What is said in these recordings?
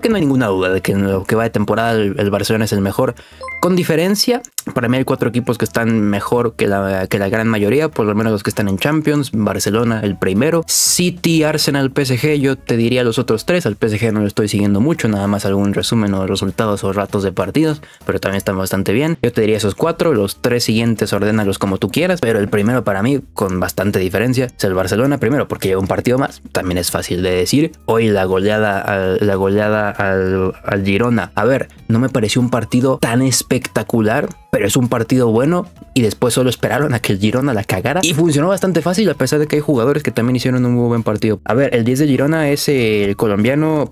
que no hay ninguna duda de que en lo que va de temporada el, Barcelona es el mejor. Con diferencia, para mí hay cuatro equipos que están mejor que la, que la gran mayoría, por lo menos los que están en Champions, Barcelona el primero, City, Arsenal, PSG, yo te diría los otros tres, al PSG no lo estoy siguiendo mucho, nada más algún resumen o resultados o ratos de partidos, pero también están bastante bien, yo te diría esos cuatro, los tres siguientes ordénalos como tú quieras, pero el primero para mí, con bastante diferencia, es el Barcelona primero, porque lleva un partido más, también es fácil de decir, hoy la goleada, la goleada al, al Girona. A ver, no me pareció un partido tan espectacular, pero es un partido bueno y después solo esperaron a que el Girona la cagara y funcionó bastante fácil a pesar de que hay jugadores que también hicieron un muy buen partido. A ver, el 10 de Girona es el colombiano,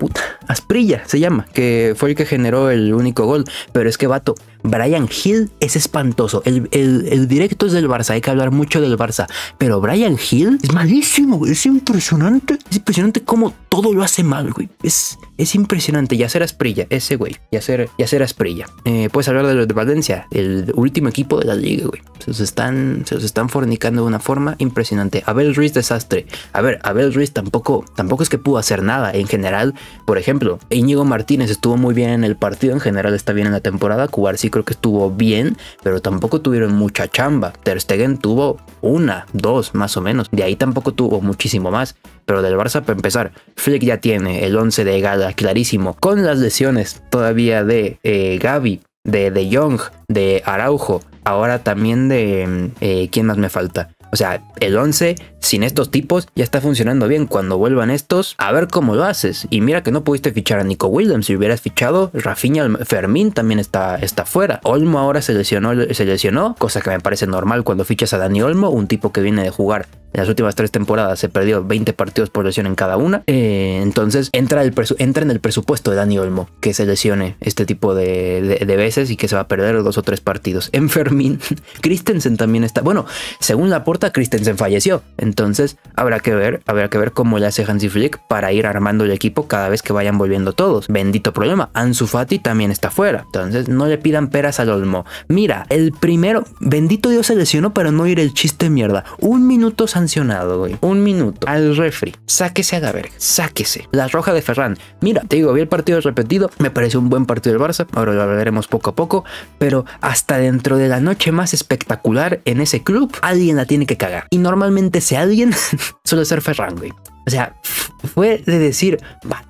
Asprilla se llama, que fue el que generó el único gol, pero es que vato, Brian Hill es espantoso. El, directo es del Barça, hay que hablar mucho del Barça, pero Brian Hill es malísimo, es impresionante, es impresionante cómo todo lo hace mal, güey. Es, es impresionante. Y hacer Asprilla, ese güey. Y hacer, y hacer Asprilla. Eh, puedes hablar de los de Valencia, el último equipo de la liga, güey. Se los están, se están fornicando de una forma impresionante. Abel Ruiz, desastre. A ver, Abel Ruiz tampoco, tampoco es que pudo hacer nada. En general, por ejemplo, Íñigo Martínez estuvo muy bien en el partido. En general está bien en la temporada. Cubar sí creo que estuvo bien, pero tampoco tuvieron mucha chamba. Ter Stegen tuvo una, dos más o menos. De ahí tampoco tuvo muchísimo más. Pero del Barça, para empezar, Flick ya tiene el 11 de Gala, clarísimo. Con las lesiones todavía de eh, Gaby, de De Jong, de Araujo, ahora también de eh, quién más me falta. O sea, el 11 sin estos tipos ya está funcionando bien. Cuando vuelvan estos, a ver cómo lo haces. Y mira que no pudiste fichar a Nico Williams. Si hubieras fichado, Rafinha Fermín también está, está fuera. Olmo ahora se lesionó, se lesionó, cosa que me parece normal cuando fichas a Dani Olmo, un tipo que viene de jugar en las últimas tres temporadas se perdió 20 partidos por lesión en cada una. Eh, entonces entra, en el presupuesto de Dani Olmo que se lesione este tipo de, veces y que se va a perder dos o tres partidos. En Fermín, Christensen también está. Bueno, según la puerta Christensen falleció. Entonces habrá que ver, habrá que ver cómo le hace Hansi Flick para ir armando el equipo cada vez que vayan volviendo todos. Bendito problema. Ansu Fati también está fuera. Entonces no le pidan peras al Olmo. Mira, el primero, bendito Dios se lesionó para no ir el chiste mierda. Un minuto sancionado, güey. Un minuto al refri. Sáquese a la Sáquese. La roja de Ferran. Mira, te digo, vi el partido repetido. Me pareció un buen partido del Barça. Ahora lo veremos poco a poco. Pero hasta dentro de la noche más espectacular en ese club, alguien la tiene que cagar. Y normalmente ese alguien suele ser Ferran, güey. O sea, fue de decir,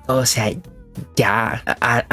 o sea, ya,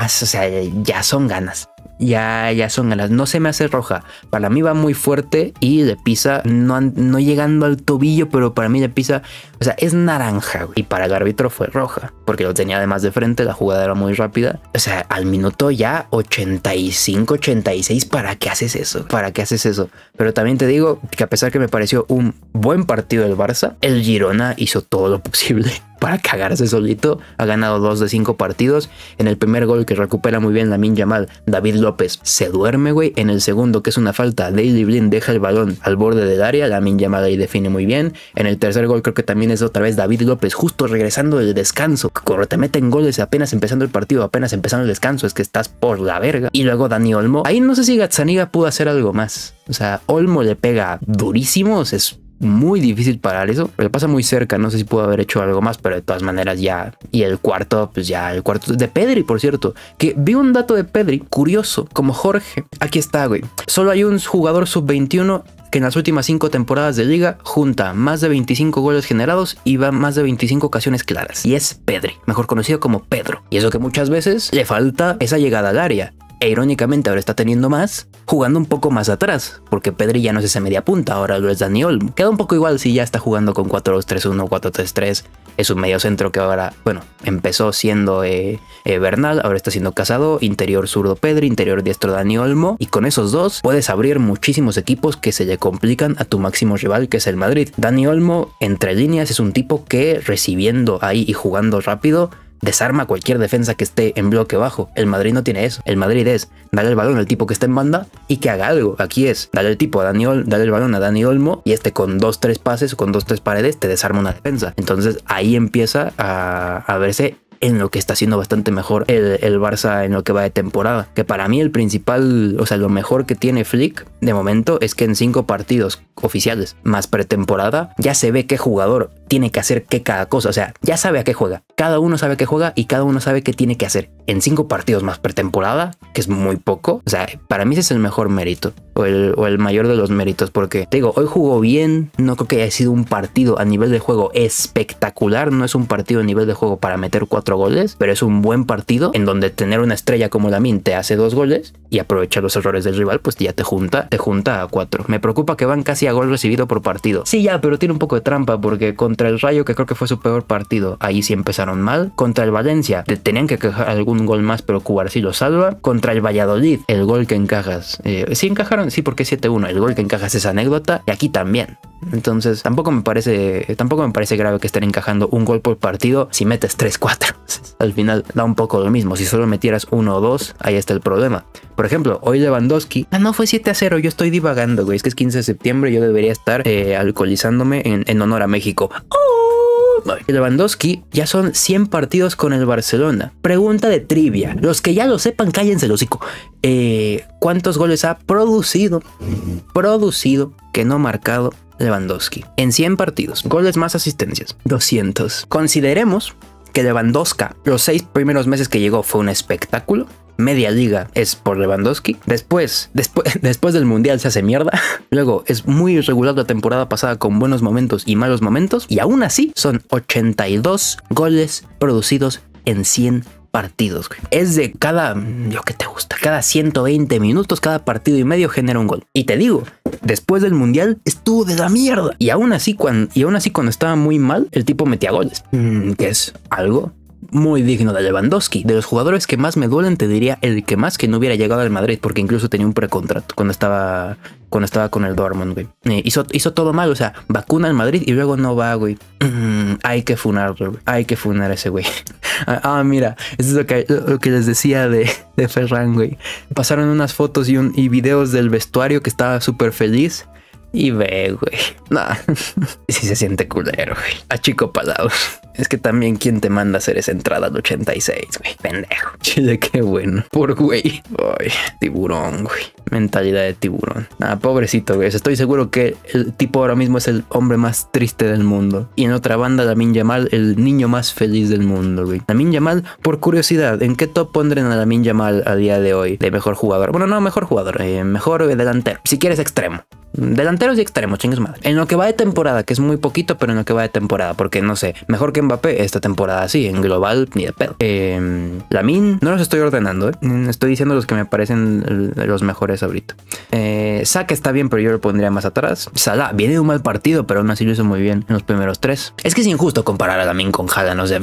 o sea, ya son ganas ya, ya son las No se me hace roja. Para mí va muy fuerte y de pisa, no, no llegando al tobillo, pero para mí de pisa, o sea, es naranja. Y para el árbitro fue roja, porque lo tenía además de frente, la jugada era muy rápida. O sea, al minuto ya 85, 86, ¿para qué haces eso? ¿Para qué haces eso? Pero también te digo que a pesar que me pareció un buen partido el Barça, el Girona hizo todo lo posible para cagarse solito. Ha ganado dos de cinco partidos. En el primer gol que recupera muy bien la Min Yamal, David López se duerme, güey. En el segundo, que es una falta, Daily Blind deja el balón al borde del área. Min Yamal ahí define muy bien. En el tercer gol, creo que también es otra vez David López, justo regresando del descanso. Corre, te meten goles apenas empezando el partido, apenas empezando el descanso. Es que estás por la verga. Y luego Dani Olmo. Ahí no sé si Gazzaniga pudo hacer algo más. O sea, Olmo le pega durísimo, es muy difícil parar eso. Le pasa muy cerca, no sé si pudo haber hecho algo más, pero de todas maneras ya. Y el cuarto, pues ya, el cuarto. De Pedri, por cierto, que vi un dato de Pedri curioso, como Jorge. Aquí está, güey. Solo hay un jugador sub-21 que en las últimas cinco temporadas de liga junta más de 25 goles generados y va más de 25 ocasiones claras. Y es Pedri, mejor conocido como Pedro. Y eso que muchas veces le falta esa llegada al área e irónicamente ahora está teniendo más, jugando un poco más atrás, porque Pedri ya no es ese media punta, ahora lo es Dani Olmo. Queda un poco igual si ya está jugando con 4-2-3-1, 4-3-3, es un medio centro que ahora, bueno, empezó siendo eh, eh, Bernal, ahora está siendo Casado, interior zurdo Pedri, interior diestro Dani Olmo, y con esos dos puedes abrir muchísimos equipos que se le complican a tu máximo rival que es el Madrid. Dani Olmo, entre líneas, es un tipo que recibiendo ahí y jugando rápido, desarma cualquier defensa que esté en bloque bajo. El Madrid no tiene eso. El Madrid es darle el balón al tipo que está en banda y que haga algo. Aquí es darle el tipo a Dani el balón a Dani Olmo y este con dos, tres pases o con dos, tres paredes te desarma una defensa. Entonces ahí empieza a, verse en lo que está haciendo bastante mejor el, Barça en lo que va de temporada. Que para mí el principal, o sea, lo mejor que tiene Flick de momento es que en cinco partidos oficiales más pretemporada ya se ve qué jugador tiene que hacer qué cada cosa. O sea, ya sabe a qué juega. Cada uno sabe a qué juega y cada uno sabe qué tiene que hacer. En cinco partidos más pretemporada, que es muy poco. O sea, para mí ese es el mejor mérito o el, o el mayor de los méritos. Porque te digo, hoy jugó bien. No creo que haya sido un partido a nivel de juego espectacular. No es un partido a nivel de juego para meter cuatro goles, pero es un buen partido en donde tener una estrella como la min te hace dos goles y aprovechar los errores del rival, pues ya te junta, te junta a cuatro. Me preocupa que van casi a gol recibido por partido. Sí, ya, pero tiene un poco de trampa porque con contra el Rayo, que creo que fue su peor partido. Ahí sí empezaron mal. Contra el Valencia, tenían que quejar algún gol más, pero sí lo salva. Contra el Valladolid, el gol que encajas. Eh, sí encajaron, sí, porque 7-1. El gol que encajas es anécdota. Y aquí también. Entonces, tampoco me parece, tampoco me parece grave que estén encajando un gol por partido si metes 3-4. Al final da un poco lo mismo. Si solo metieras 1 o dos, ahí está el problema. Por ejemplo, hoy Lewandowski. Ah, no, fue 7 a 0. Yo estoy divagando, güey. Es que es 15 de septiembre. Yo debería estar eh, alcoholizándome en, honor a México. ¡Oh! Lewandowski ya son 100 partidos con el Barcelona. Pregunta de trivia. Los que ya lo sepan, cállense los eh, ¿Cuántos goles ha producido? Producido, que no ha marcado, Lewandowski. En 100 partidos. Goles más asistencias. 200. Consideremos que Lewandowski los seis primeros meses que llegó fue un espectáculo media liga es por Lewandowski. Después, después, después del Mundial se hace mierda. Luego, es muy irregular la temporada pasada con buenos momentos y malos momentos. Y aún así, son 82 goles producidos en 100 partidos. Es de cada, lo que te gusta, cada 120 minutos, cada partido y medio genera un gol. Y te digo, después del mundial estuvo de la mierda. Y aún así, cuando, y así cuando estaba muy mal, el tipo metía goles. Mm, que es algo muy digno de Lewandowski. De los jugadores que más me duelen, te diría el que más que no hubiera llegado al Madrid, porque incluso tenía un precontrato cuando estaba, cuando estaba con el Dortmund, güey. Eh, hizo, todo mal, o sea, vacuna al Madrid y luego no va, güey. Mm, hay que funar, Hay que funar a ese güey. Ah, ah, mira, Eso es lo que, lo que les decía de, de Ferran, güey. Pasaron unas fotos y, un, y videos del vestuario que estaba súper feliz y ve, güey. Nah. si se siente culero, güey. A chico palados Es que también quien te manda a hacer esa entrada al 86, güey. Pendejo. Chile, qué bueno. Por güey. Ay, tiburón, güey. Mentalidad de tiburón. Ah, pobrecito, güey. Estoy seguro que el tipo ahora mismo es el hombre más triste del mundo. Y en otra banda, la min Yamal, el niño más feliz del mundo, güey. min Yamal, por curiosidad, ¿en qué top pondrán a min Yamal a día de hoy? De mejor jugador. Bueno, no, mejor jugador. Eh, mejor delantero. Si quieres, extremo. Delanteros y extremos, chingues madre. En lo que va de temporada, que es muy poquito, pero en lo que va de temporada, porque no sé, mejor que Mbappé esta temporada, sí, en global ni de pedo. Eh, em, Lamin, no los estoy ordenando, ¿eh? mm, estoy diciendo los que me parecen los mejores ahorita. Eh, Saka está bien, pero yo lo pondría más atrás. Salah, viene de un mal partido, pero aún así lo hizo muy bien en los primeros tres. Es que es injusto comparar a Lamin con Haaland, no sé,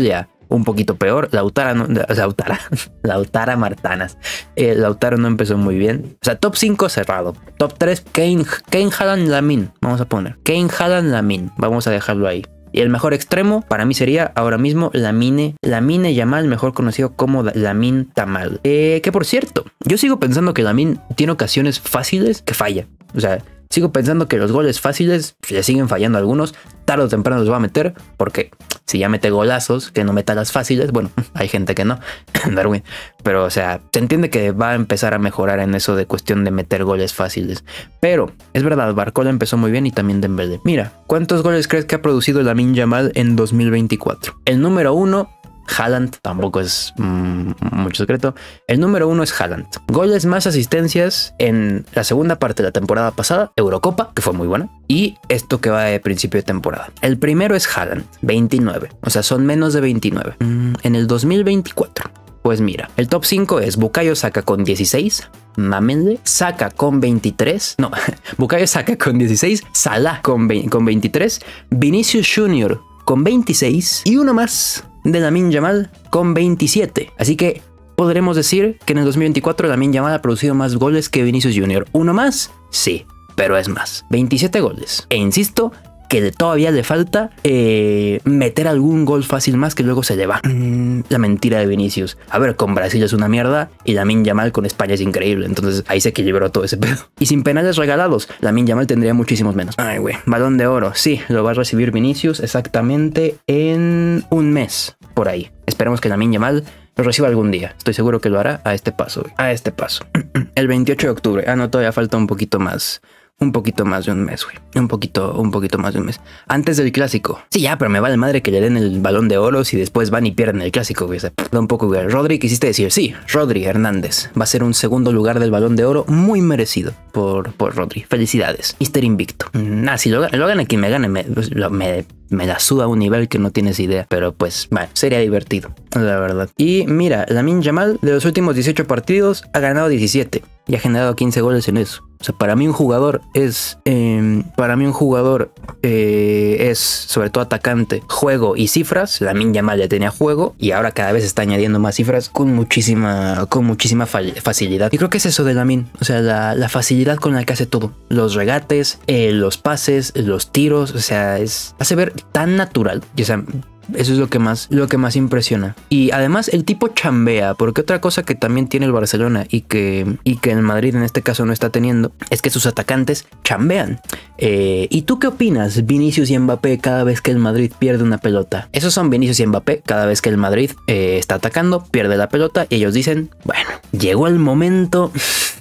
ya un poquito peor. Lautara, no, Lautara, Lautara Martanas. Eh, Lautaro no empezó muy bien. O sea, top 5 cerrado. Top 3, Kane, Kane Hadan Lamin. Vamos a poner. Kane Hadan Lamin. Vamos a dejarlo ahí. Y el mejor extremo para mí sería ahora mismo Lamine, Lamine Yamal, mejor conocido como Lamin Tamal. Eh, que por cierto, yo sigo pensando que lamin tiene ocasiones fáciles que falla. O sea, Sigo pensando que los goles fáciles pues, le siguen fallando algunos, tarde o temprano los va a meter, porque si ya mete golazos, que no meta las fáciles, bueno, hay gente que no, Darwin, pero o sea, se entiende que va a empezar a mejorar en eso de cuestión de meter goles fáciles. Pero, es verdad, Barcola empezó muy bien y también Dembélé. Mira, ¿cuántos goles crees que ha producido min Yamal en 2024? El número uno Haaland tampoco es mm, mucho secreto. El número uno es Haaland. Goles más asistencias en la segunda parte de la temporada pasada, Eurocopa, que fue muy buena, y esto que va de principio de temporada. El primero es Haaland, 29. O sea, son menos de 29. Mm, en el 2024. Pues mira, el top 5 es Bukayo saca con 16, Mamende, saca con 23, no, Bukayo saca con 16, Salah con, con 23, Vinicius Jr. con 26 y uno más, de min Yamal con 27. Así que podremos decir que en el 2024 min Yamal ha producido más goles que Vinicius Jr. ¿Uno más? Sí, pero es más. 27 goles. E insisto, que todavía le falta eh, meter algún gol fácil más que luego se lleva mm, la mentira de Vinicius. A ver, con Brasil es una mierda y min Yamal con España es increíble. Entonces ahí se equilibró todo ese pedo. Y sin penales regalados, la min Yamal tendría muchísimos menos. Ay, güey. Balón de oro. Sí, lo va a recibir Vinicius exactamente en un mes por ahí. Esperemos que la min Yamal lo reciba algún día. Estoy seguro que lo hará a este paso. A este paso. El 28 de octubre. Ah, no, todavía falta un poquito más un poquito más de un mes, güey. Un poquito, un poquito más de un mes. Antes del clásico. Sí, ya, pero me vale madre que le den el balón de oro si después van y pierden el clásico, güey. Se da un poco, güey. Rodri, quisiste decir, sí, Rodri Hernández va a ser un segundo lugar del balón de oro muy merecido por, por Rodri. Felicidades, Mister Invicto. Nah, mm, si lo, lo gana quien me gane, pues, me, me, la suda a un nivel que no tienes idea. Pero pues, bueno, sería divertido, la verdad. Y mira, Lamin Jamal, de los últimos 18 partidos ha ganado 17 y ha generado 15 goles en eso. O sea, para mí un jugador es. Em, para mí un jugador eh, es, sobre todo atacante, juego y cifras. La Min mal ya tenía juego y ahora cada vez está añadiendo más cifras con muchísima, con muchísima facilidad. Y creo que es eso de la min. O sea, la, facilidad con la que hace todo. Los regates, eh, los pases, los tiros. O sea, es. Hace ver tan natural. o sea, eso es lo que más, lo que más impresiona. Y además el tipo chambea, porque otra cosa que también tiene el Barcelona y que, y que el Madrid en este caso no está teniendo, es que sus atacantes chambean. Eh, ¿Y tú qué opinas, Vinicius y Mbappé, cada vez que el Madrid pierde una pelota? Esos son Vinicius y Mbappé, cada vez que el Madrid eh, está atacando, pierde la pelota y ellos dicen, bueno, llegó el momento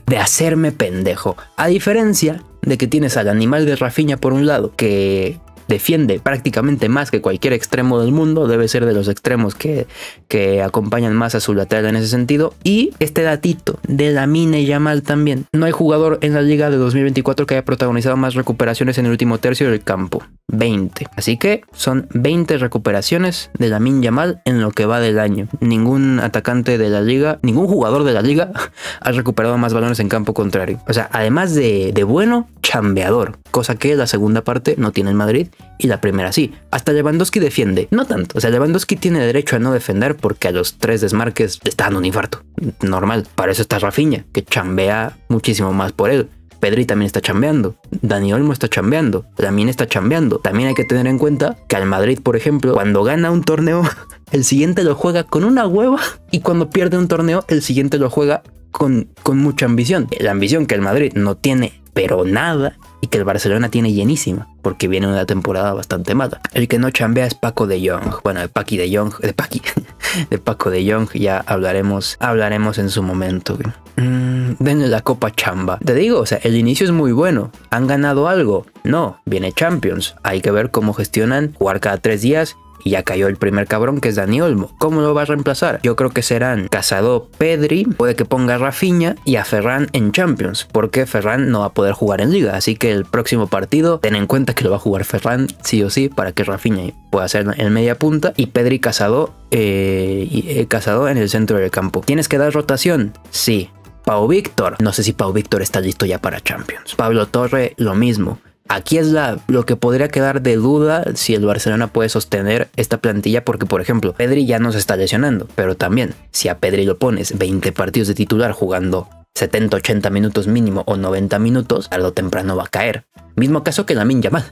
de hacerme pendejo. A diferencia de que tienes al animal de Rafinha por un lado, que defiende prácticamente más que cualquier extremo del mundo, debe ser de los extremos que, que acompañan más a su lateral en ese sentido. Y este datito de Lamine Yamal también. No hay jugador en la liga de 2024 que haya protagonizado más recuperaciones en el último tercio del campo. 20. Así que son 20 recuperaciones de la Lamine Yamal en lo que va del año. Ningún atacante de la liga, ningún jugador de la liga ha recuperado más balones en campo contrario. O sea, además de, de bueno, chambeador, cosa que la segunda parte no tiene en Madrid y la primera sí. Hasta Lewandowski defiende. No tanto. O sea, Lewandowski tiene derecho a no defender porque a los tres desmarques está dando un infarto. Normal. Para eso está Rafinha, que chambea muchísimo más por él. Pedri también está chambeando, Dani Olmo está chambeando, Lamine está chambeando. También hay que tener en cuenta que al Madrid, por ejemplo, cuando gana un torneo, el siguiente lo juega con una hueva y cuando pierde un torneo, el siguiente lo juega con, con mucha ambición. La ambición que el Madrid no tiene, pero nada, que el Barcelona tiene llenísima, porque viene una temporada bastante mala. El que no chambea es Paco de Jong, bueno, de Paqui de Jong, de Paqui, de Paco de Jong, ya hablaremos, hablaremos en su momento. Ven mm, denle la copa chamba. Te digo, o sea, el inicio es muy bueno, han ganado algo, no, viene Champions, hay que ver cómo gestionan jugar cada tres días y ya cayó el primer cabrón que es Dani Olmo. ¿Cómo lo va a reemplazar? Yo creo que serán Casado Pedri, puede que ponga Rafinha y a Ferran en Champions, porque Ferran no va a poder jugar en Liga. Así que el próximo partido, ten en cuenta que lo va a jugar Ferran sí o sí para que Rafinha pueda ser en media punta y Pedri Casado, eh, eh, Casado en el centro del campo. ¿Tienes que dar rotación? Sí. Pau Víctor, no sé si Pau Víctor está listo ya para Champions. Pablo Torre, lo mismo aquí es lo que podría quedar de duda si el Barcelona puede sostener esta plantilla, porque por ejemplo, Pedri ya se está lesionando, pero también si a Pedri lo pones 20 partidos de titular jugando 70, 80 minutos mínimo o 90 minutos, tarde lo temprano va a caer. Mismo caso que la Min mal.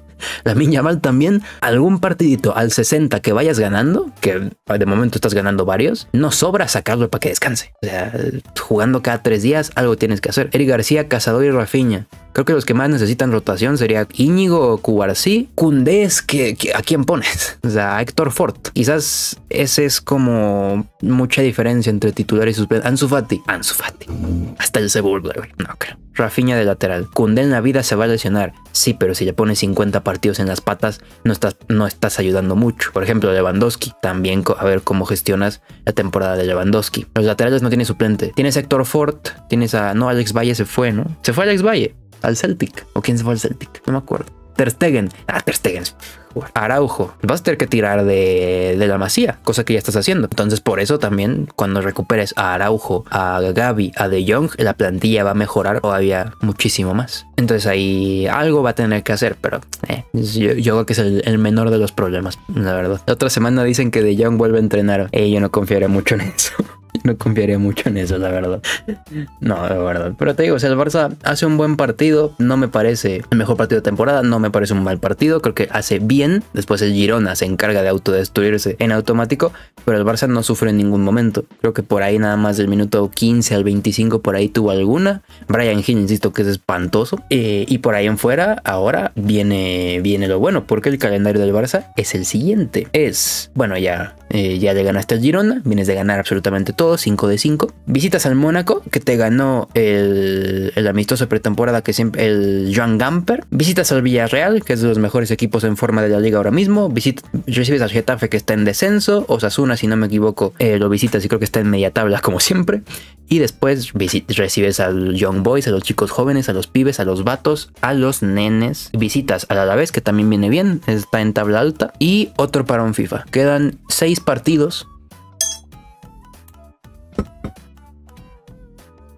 La Min mal también, algún partidito al 60 que vayas ganando, que de momento estás ganando varios, no sobra sacarlo para que descanse. O sea, jugando cada tres días, algo tienes que hacer. Eric García, Cazador y Rafiña. Creo que los que más necesitan rotación sería Íñigo, Cubarcí, Cundés, que, ¿a quién pones? O sea, Héctor Fort. Quizás ese es como mucha diferencia entre titular y suplente. Ansu Fati, Ansu Fati. Hasta el se No creo. Rafinha de lateral. Cundé en la vida se va a lesionar. Sí, pero si le pones 50 partidos en las patas, no estás, no estás ayudando mucho. Por ejemplo, Lewandowski. También a ver cómo gestionas la temporada de Lewandowski. Los laterales no tienen suplente. Tienes Héctor Ford, tienes a... No, Alex Valle se fue, ¿no? Se fue Alex Valle al Celtic. ¿O quién se fue al Celtic? No me acuerdo. Ter Stegen. Ah, Ter Stegen. Araujo, vas a tener que tirar de, la masía, cosa que ya estás haciendo. Entonces, por eso también, cuando recuperes a Araujo, a Gaby, a De Jong, la plantilla va a mejorar todavía muchísimo más. Entonces, ahí algo va a tener que hacer, pero eh, yo, creo que es el, menor de los problemas, la verdad. otra semana dicen que De Jong vuelve a entrenar. Eh, yo no confiaré mucho en eso. no confiaría mucho en eso, la verdad. No, la verdad. Pero te digo, si el Barça hace un buen partido. No me parece el mejor partido de temporada. No me parece un mal partido. Creo que hace bien. Después el Girona se encarga de autodestruirse en automático. Pero el Barça no sufre en ningún momento. Creo que por ahí nada más del minuto 15 al 25 por ahí tuvo alguna. Brian Hill, insisto, que es espantoso. Eh, y por ahí en fuera, ahora viene, viene lo bueno. Porque el calendario del Barça es el siguiente. Es, bueno, ya, eh, ya le ganaste al Girona. Vienes de ganar absolutamente todo 5 de 5. Visitas al Mónaco, que te ganó el, amistoso pretemporada que siempre, el Joan Gamper. Visitas al Villarreal, que es de los mejores equipos en forma de la liga ahora mismo. recibes al Getafe, que está en descenso. Osasuna, si no me equivoco, eh, lo visitas y creo que está en media tabla, como siempre. Y después recibes al Young Boys, a los chicos jóvenes, a los pibes, a los vatos, a los nenes. Visitas al Alavés, que también viene bien, está en tabla alta. Y otro para un FIFA. Quedan 6 partidos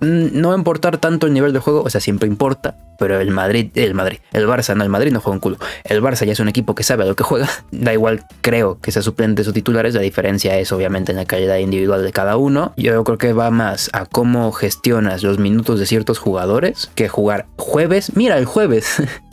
no importar tanto el nivel de juego, o sea, siempre importa, pero el Madrid, el Madrid, el Barça, no, el Madrid no juega un culo. El Barça ya es un equipo que sabe lo que juega. Da igual, creo, que sea suplente o titulares. La diferencia es obviamente en la calidad individual de cada uno. Yo creo que va más a cómo gestionas los minutos de ciertos jugadores que jugar jueves. Mira, el jueves.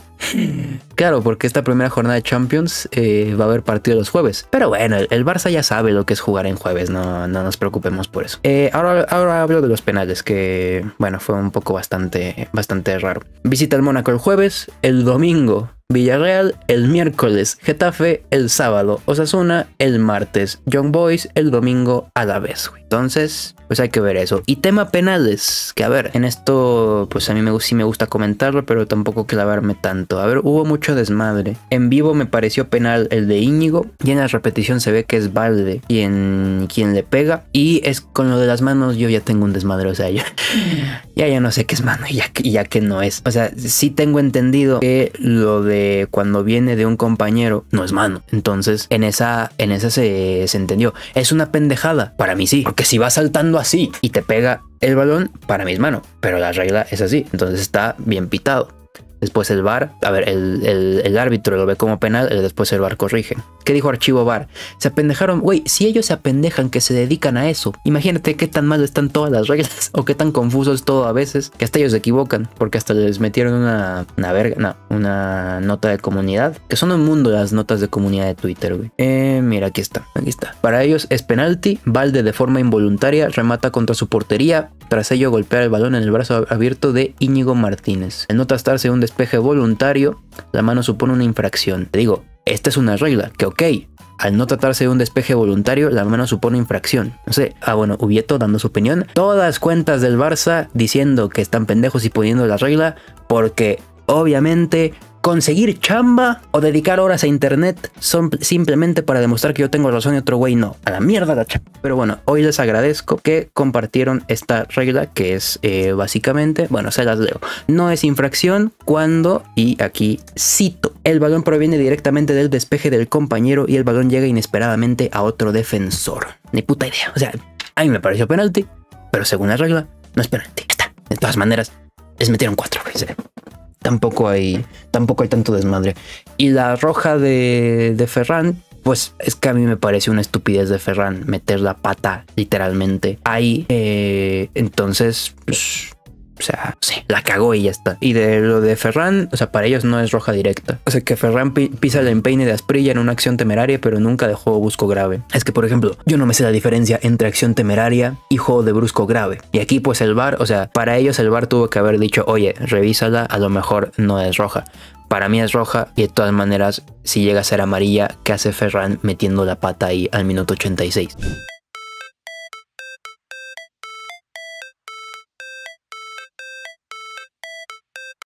Claro, porque esta primera jornada de Champions eh, va a haber partido los jueves. Pero bueno, el, Barça ya sabe lo que es jugar en jueves, no, no nos preocupemos por eso. Eh, ahora, ahora hablo de los penales, que bueno, fue un poco bastante, bastante raro. Visita el Mónaco el jueves, el domingo Villarreal el miércoles, Getafe el sábado, Osasuna el martes, Young Boys el domingo a la vez, Entonces, pues hay que ver eso. Y tema penales, que a ver, en esto pues a mí me, sí me gusta comentarlo, pero tampoco clavarme tanto. A ver, hubo mucho desmadre. En vivo me pareció penal el de Íñigo y en la repetición se ve que es balde quien, le pega. Y es con lo de las manos yo ya tengo un desmadre, o sea, ya, ya, no sé qué es mano y ya, ya que no es. O sea, sí tengo entendido que lo de cuando viene de un compañero no es mano. Entonces, en esa, en esa se, se entendió. Es una pendejada. Para mí sí. Porque si va saltando así y te pega el balón, para mí es mano. Pero la regla es así. Entonces está bien pitado. Después el VAR, a ver, el, árbitro lo ve como penal, eh, después el VAR corrige. ¿Qué dijo Archivo VAR? Se apendejaron, güey, si ellos se apendejan que se dedican a eso, imagínate qué tan mal están todas las reglas o qué tan confuso es todo a veces, que hasta ellos se equivocan, porque hasta les metieron una, una verga, no, una nota de comunidad, que son un mundo las notas de comunidad de Twitter, güey. Eh, mira, aquí está, aquí está. Para ellos es penalti, Valde de forma involuntaria remata contra su portería, tras ello golpea el balón en el brazo abierto de Íñigo Martínez. El nota Star un despeje voluntario, la mano supone una infracción. Te digo, esta es una regla, que ok, al no tratarse de un despeje voluntario, la mano supone infracción. No sé, ah bueno, Ubieto dando su opinión. Todas cuentas del Barça diciendo que están pendejos y poniendo la regla, porque obviamente conseguir chamba o dedicar horas a internet son simplemente para demostrar que yo tengo razón y otro güey no. A la mierda la chamba. Pero bueno, hoy les agradezco que compartieron esta regla que es eh, básicamente, bueno, se las leo. No es infracción cuando, y aquí cito, el balón proviene directamente del despeje del compañero y el balón llega inesperadamente a otro defensor. Ni puta idea. O sea, a mí me pareció penalti, pero según la regla, no es penalti. De todas maneras, les metieron cuatro tampoco hay, tampoco hay tanto desmadre. Y la roja de, de Ferran, pues es que a mí me parece una estupidez de Ferran meter la pata literalmente ahí. Eh, entonces, pues, o sea, sí, la cagó y ya está. Y de lo de Ferran, o sea, para ellos no es roja directa. O sea, que Ferran pisa el empeine de Asprilla en una acción temeraria, pero nunca de juego brusco grave. Es que, por ejemplo, yo no me sé la diferencia entre acción temeraria y juego de brusco grave. Y aquí, pues el VAR, o sea, para ellos el VAR tuvo que haber dicho, oye, revísala, a lo mejor no es roja. Para mí es roja y de todas maneras, si llega a ser amarilla, ¿qué hace Ferran metiendo la pata ahí al minuto 86?